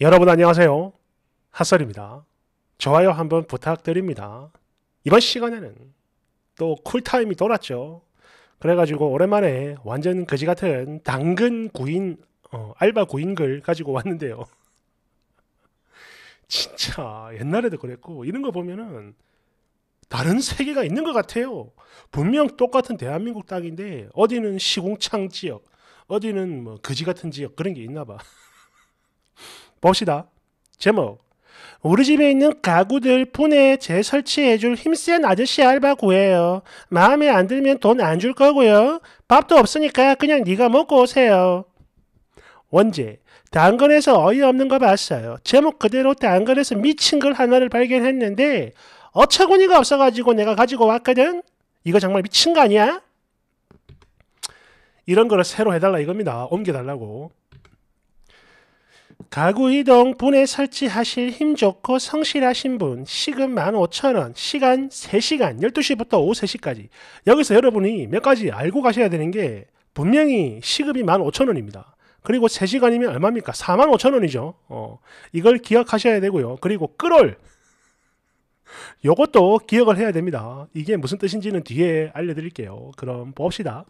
여러분 안녕하세요. 핫설입니다. 좋아요 한번 부탁드립니다. 이번 시간에는 또 쿨타임이 돌았죠. 그래가지고 오랜만에 완전 거지 같은 당근 구인 어, 알바 구인글 가지고 왔는데요. 진짜 옛날에도 그랬고 이런 거 보면은 다른 세계가 있는 것 같아요. 분명 똑같은 대한민국 땅인데 어디는 시공창 지역, 어디는 뭐 거지 같은 지역 그런 게 있나 봐. 봅시다. 제목 우리 집에 있는 가구들 푼에 재설치해 줄 힘센 아저씨 알바 구해요. 마음에 안 들면 돈 안 줄 거고요. 밥도 없으니까 그냥 네가 먹고 오세요. 원제 당근에서 어이없는 거 봤어요. 제목 그대로 당근에서 미친 걸 하나를 발견했는데 어처구니가 없어가지고 내가 가지고 왔거든. 이거 정말 미친 거 아니야? 이런 거를 새로 해달라 이겁니다. 옮겨달라고. 가구 이동 분해 설치하실 힘 좋고 성실하신 분 시급 15,000원 시간 3시간 12시부터 오후 3시까지 여기서 여러분이 몇 가지 알고 가셔야 되는 게 분명히 시급이 15,000원입니다. 그리고 3시간이면 얼마입니까? 45,000원이죠. 어, 이걸 기억하셔야 되고요. 그리고 끌올 요것도 기억을 해야 됩니다. 이게 무슨 뜻인지는 뒤에 알려드릴게요. 그럼 봅시다.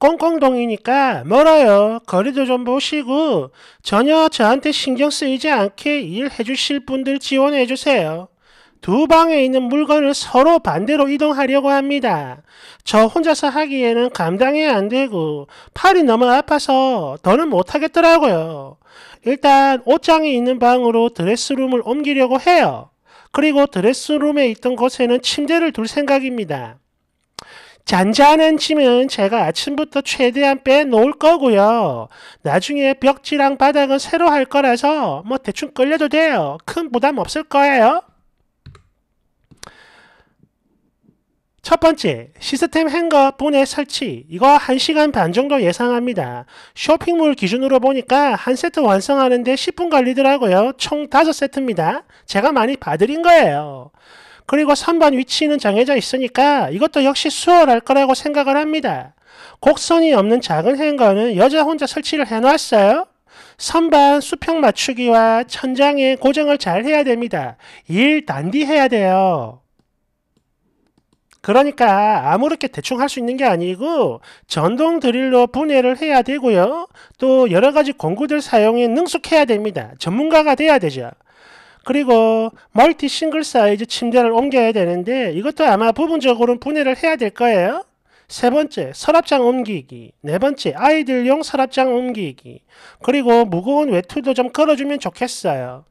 꽁꽁동이니까 멀어요. 거리도 좀 보시고 전혀 저한테 신경 쓰이지 않게 일해 주실 분들 지원해 주세요. 두 방에 있는 물건을 서로 반대로 이동하려고 합니다. 저 혼자서 하기에는 감당이 안 되고 팔이 너무 아파서 더는 못하겠더라고요. 일단 옷장이 있는 방으로 드레스룸을 옮기려고 해요. 그리고 드레스룸에 있던 곳에는 침대를 둘 생각입니다. 잔잔한 짐은 제가 아침부터 최대한 빼놓을 거고요. 나중에 벽지랑 바닥은 새로 할 거라서 뭐 대충 끌려도 돼요. 큰 부담 없을 거예요. 첫 번째, 시스템 행거 분해 설치. 이거 1시간 반 정도 예상합니다. 쇼핑몰 기준으로 보니까 한 세트 완성하는데 10분 걸리더라고요. 총 5세트입니다. 제가 많이 봐드린 거예요. 그리고 3번 위치는 정해져 있으니까 이것도 역시 수월할 거라고 생각을 합니다. 곡선이 없는 작은 행거는 여자 혼자 설치를 해놨어요. 선반 수평 맞추기와 천장의 고정을 잘 해야 됩니다. 일 단디해야 돼요. 그러니까 아무렇게 대충 할 수 있는 게 아니고 전동 드릴로 분해를 해야 되고요. 또 여러 가지 공구들 사용에 능숙해야 됩니다. 전문가가 돼야 되죠. 그리고 멀티 싱글 사이즈 침대를 옮겨야 되는데 이것도 아마 부분적으로 분해를 해야 될 거예요. 세 번째, 서랍장 옮기기. 네 번째, 아이들용 서랍장 옮기기. 그리고 무거운 외투도 좀 걸어주면 좋겠어요.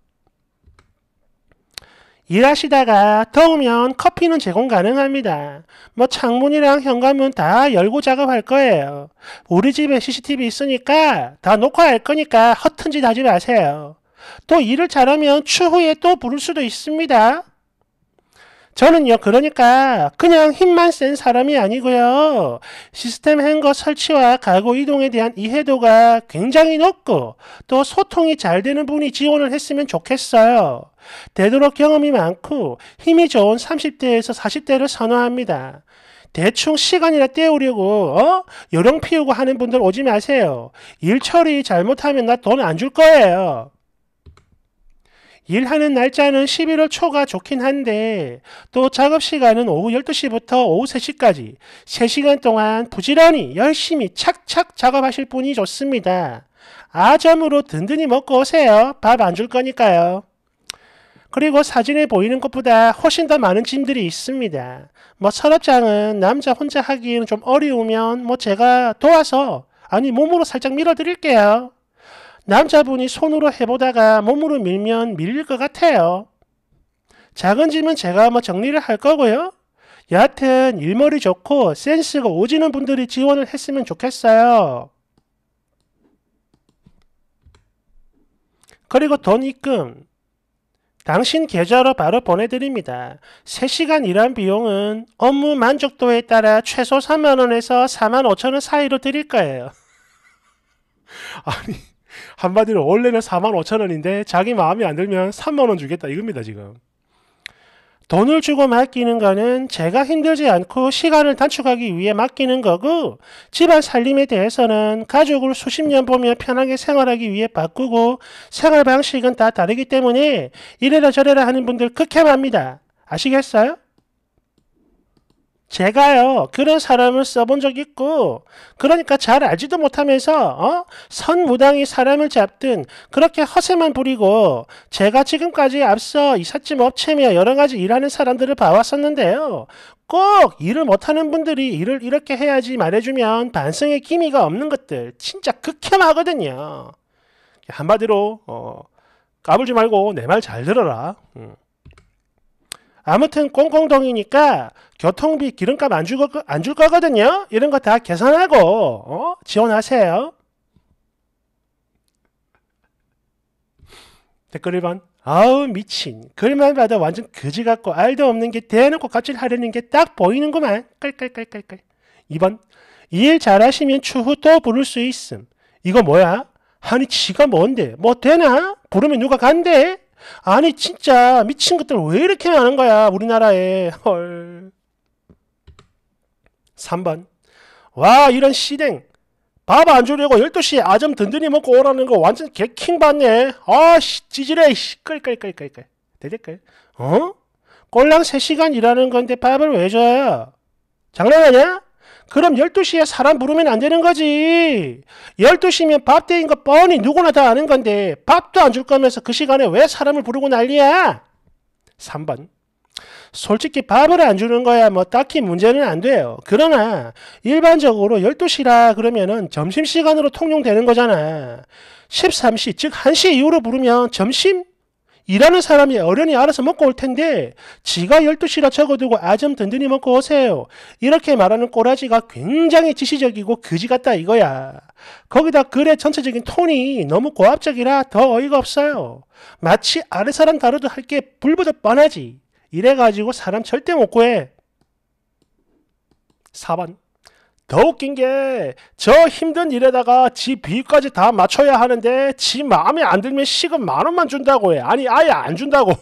일하시다가 더우면 커피는 제공 가능합니다. 뭐 창문이랑 현관문 다 열고 작업할 거예요. 우리 집에 CCTV 있으니까 다 녹화할 거니까 허튼 짓 하지 마세요. 또 일을 잘하면 추후에 또 부를 수도 있습니다. 저는요, 그러니까 그냥 힘만 센 사람이 아니고요. 시스템 행거 설치와 가구 이동에 대한 이해도가 굉장히 높고 또 소통이 잘 되는 분이 지원을 했으면 좋겠어요. 되도록 경험이 많고 힘이 좋은 30대에서 40대를 선호합니다. 대충 시간이나 때우려고 어? 요령 피우고 하는 분들 오지 마세요. 일 처리 잘못하면 나 돈 안 줄 거예요. 일하는 날짜는 11월 초가 좋긴 한데 또 작업 시간은 오후 12시부터 오후 3시까지 3시간 동안 부지런히 열심히 착착 작업하실 분이 좋습니다. 아점으로 든든히 먹고 오세요. 밥 안 줄 거니까요. 그리고 사진에 보이는 것보다 훨씬 더 많은 짐들이 있습니다. 뭐 서랍장은 남자 혼자 하기에는 좀 어려우면 뭐 제가 도와서 아니 몸으로 살짝 밀어드릴게요. 남자분이 손으로 해보다가 몸으로 밀면 밀릴 것 같아요. 작은 짐은 제가 한번 정리를 할 거고요. 여하튼 일머리 좋고 센스가 오지는 분들이 지원을 했으면 좋겠어요. 그리고 돈 입금. 당신 계좌로 바로 보내드립니다. 3시간 일한 비용은 업무 만족도에 따라 최소 3만원에서 4만 5천원 사이로 드릴 거예요. 아니... 한마디로 원래는 4만 5천 원인데 자기 마음에 안 들면 3만 원 주겠다 이겁니다 지금. 돈을 주고 맡기는 거는 제가 힘들지 않고 시간을 단축하기 위해 맡기는 거고 집안 살림에 대해서는 가족을 수십 년 보며 편하게 생활하기 위해 바꾸고 생활 방식은 다 다르기 때문에 이래라 저래라 하는 분들 극혐합니다. 아시겠어요? 제가요 그런 사람을 써본 적 있고 그러니까 잘 알지도 못하면서 어? 선무당이 사람을 잡든 그렇게 허세만 부리고 제가 지금까지 앞서 이삿짐 업체며 여러 가지 일하는 사람들을 봐왔었는데요 꼭 일을 못하는 분들이 일을 이렇게 해야지 말해주면 반성의 기미가 없는 것들 진짜 극혐하거든요 한마디로 어, 까불지 말고 내 말 잘 들어라 음. 아무튼 꽁꽁덩이니까 교통비 기름값 안 줄 거, 안 줄 거거든요. 이런 거 다 계산하고 어? 지원하세요. 댓글 1번 아우 미친 글만 봐도 완전 그지 같고 알도 없는 게 대놓고 갑질하려는 게 딱 보이는구만 깔깔깔깔깔 2번 일 잘하시면 추후 또 부를 수 있음 이거 뭐야? 아니 지가 뭔데 뭐 되나? 부르면 누가 간대? 아니 진짜 미친 것들 왜 이렇게 많은 거야 우리나라에 헐 3번 와 이런 시댕 밥 안 주려고 12시에 아점 든든히 먹고 오라는 거 완전 개킹 받네 아씨 찌질해 끌끌끌끌끌 대대끌 어? 꼴랑 3시간 일하는 건데 밥을 왜 줘요 장난하냐? 그럼 12시에 사람 부르면 안 되는 거지. 12시면 밥 때인 거 뻔히 누구나 다 아는 건데 밥도 안 줄 거면서 그 시간에 왜 사람을 부르고 난리야? 3번. 솔직히 밥을 안 주는 거야 뭐 딱히 문제는 안 돼요. 그러나 일반적으로 12시라 그러면은 점심시간으로 통용되는 거잖아. 13시 즉 1시 이후로 부르면 점심 일하는 사람이 어련히 알아서 먹고 올 텐데 지가 12시라 적어두고 아점 든든히 먹고 오세요. 이렇게 말하는 꼬라지가 굉장히 지시적이고 그지 같다 이거야. 거기다 글의 전체적인 톤이 너무 고압적이라 더 어이가 없어요. 마치 아랫사람 다루도 할게 불보듯 뻔하지. 이래가지고 사람 절대 못 구해. 4번 더 웃긴 게 저 힘든 일에다가 지 비유까지 다 맞춰야 하는데 지 마음에 안 들면 시급 만 원만 준다고 해. 아니 아예 안 준다고.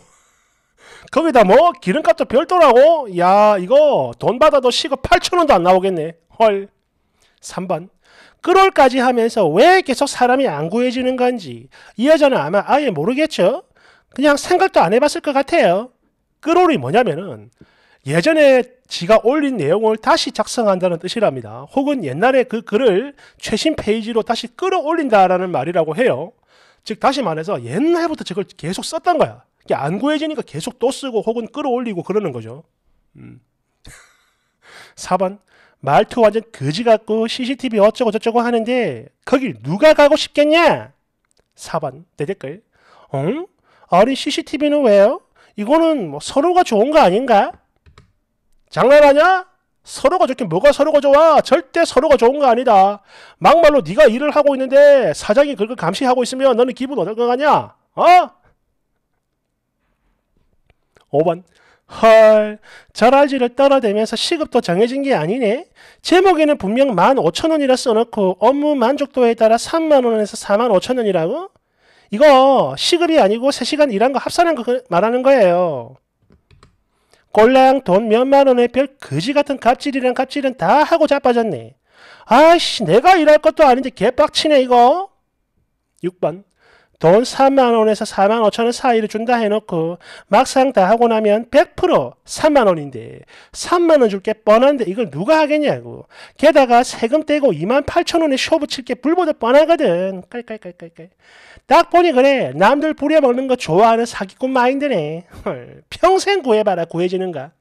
거기다 뭐 기름값도 별도라고? 야 이거 돈 받아도 시급 8천원도 안 나오겠네. 헐. 3번. 끌월까지 하면서 왜 계속 사람이 안 구해지는 건지 이 여자는 아마 아예 모르겠죠? 그냥 생각도 안 해봤을 것 같아요. 끌월이 뭐냐면은 예전에 지가 올린 내용을 다시 작성한다는 뜻이랍니다. 혹은 옛날에 그 글을 최신 페이지로 다시 끌어올린다라는 말이라고 해요. 즉 다시 말해서 옛날부터 저걸 계속 썼던 거야. 이게 안 구해지니까 계속 또 쓰고 혹은 끌어올리고 그러는 거죠. 음. 4번 말투 완전 거지 같고 그 CCTV 어쩌고 저쩌고 하는데 거길 누가 가고 싶겠냐? 4번 내 댓글 응? 어린 CCTV는 왜요? 이거는 뭐 서로가 좋은 거 아닌가? 장난하냐? 서로가 좋게 뭐가 서로가 좋아? 절대 서로가 좋은 거 아니다. 막말로 네가 일을 하고 있는데 사장이 그걸 감시하고 있으면 너는 기분 어떨거같냐 어? 5번 헐 자라지를 따라대면서 시급도 정해진 게 아니네. 제목에는 분명 15,000원이라 써놓고 업무 만족도에 따라 3만원에서 45,000원이라고? 이거 시급이 아니고 3시간 일한 거 합산한 거 그, 말하는 거예요. 꼴랑 돈 몇만 원에 별 거지 같은 갑질이랑 갑질은 다 하고 자빠졌네. 아씨 내가 일할 것도 아닌데 개빡치네 이거. 6번 돈 3만 원에서 4만 5천 원 사이를 준다 해놓고 막상 다 하고 나면 100% 3만 원인데 3만 원줄게 뻔한데 이걸 누가 하겠냐고. 게다가 세금 떼고 2만 8천 원에 쇼부 칠게 불보다 뻔하거든. 깔깔깔깔깔. 딱 보니 그래. 남들 부려먹는 거 좋아하는 사기꾼 마인드네. 헐. 평생 구해봐라 구해지는가.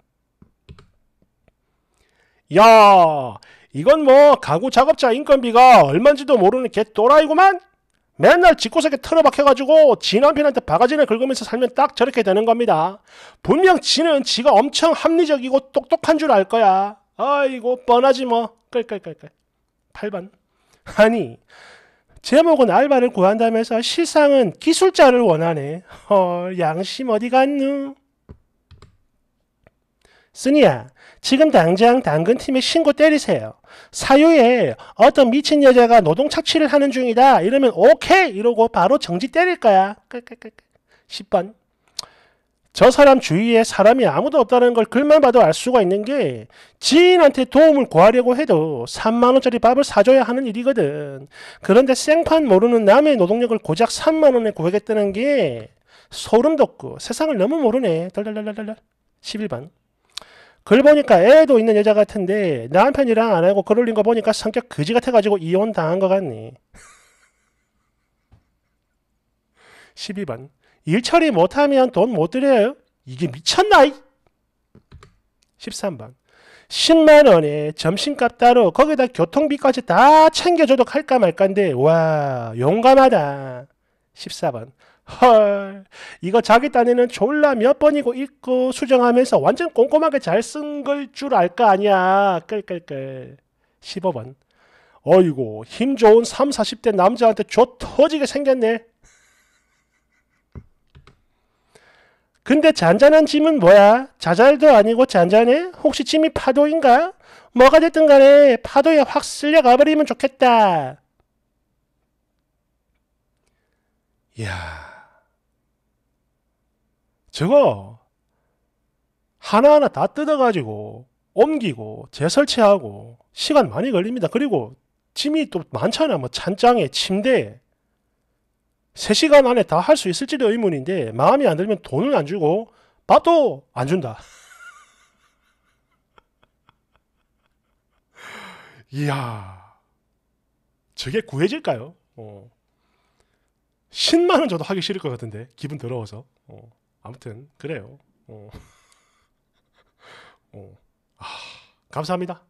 야 이건 뭐 가구 작업자 인건비가 얼만지도 모르는 개 또라이구만. 맨날 집구석에 틀어박혀가지고 지 남편한테 바가지를 긁으면서 살면 딱 저렇게 되는 겁니다. 분명 지는 지가 엄청 합리적이고 똑똑한 줄 알 거야. 아이고 뻔하지 뭐. 끌끌끌끌. 8번. 아니 제목은 알바를 구한다면서 실상은 기술자를 원하네. 헐 양심 어디 갔누? 쓰니야 지금 당장 당근팀에 신고 때리세요. 사유에 어떤 미친 여자가 노동 착취를 하는 중이다 이러면 오케이 이러고 바로 정지 때릴 거야. 10번 저 사람 주위에 사람이 아무도 없다는 걸 글만 봐도 알 수가 있는 게 지인한테 도움을 구하려고 해도 3만원짜리 밥을 사줘야 하는 일이거든. 그런데 생판 모르는 남의 노동력을 고작 3만원에 구하겠다는 게 소름 돋고 세상을 너무 모르네. 11번 글 보니까 애도 있는 여자 같은데 남편이랑 안 하고 글 올린 거 보니까 성격 그지 같아가지고 이혼 당한 것 같니? 12번 일 처리 못하면 돈못 드려요? 이게 미쳤나? 13번 10만 원에 점심값 따로 거기다 교통비까지 다 챙겨줘도 할까 말까인데 와 용감하다. 14번 헐 이거 자기 딴에는 졸라 몇 번이고 읽고 수정하면서 완전 꼼꼼하게 잘 쓴 걸 줄 알 거 아니야 끌끌끌 15번 어이구힘 좋은 3, 40대 남자한테 조 터지게 생겼네 근데 잔잔한 짐은 뭐야? 자잘도 아니고 잔잔해? 혹시 짐이 파도인가? 뭐가 됐든 간에 파도에 확 쓸려가버리면 좋겠다. 이야... 저거 하나하나 다 뜯어가지고 옮기고 재설치하고 시간 많이 걸립니다. 그리고 짐이 또 많잖아요. 뭐 찬장에 침대 3시간 안에 다 할 수 있을지도 의문인데 마음이 안 들면 돈을 안 주고 밥도 안 준다. 이야 저게 구해질까요? 어. 10만원 줘도 하기 싫을 것 같은데 기분 더러워서 어. 아무튼 그래요. 어. 어. 아, 감사합니다.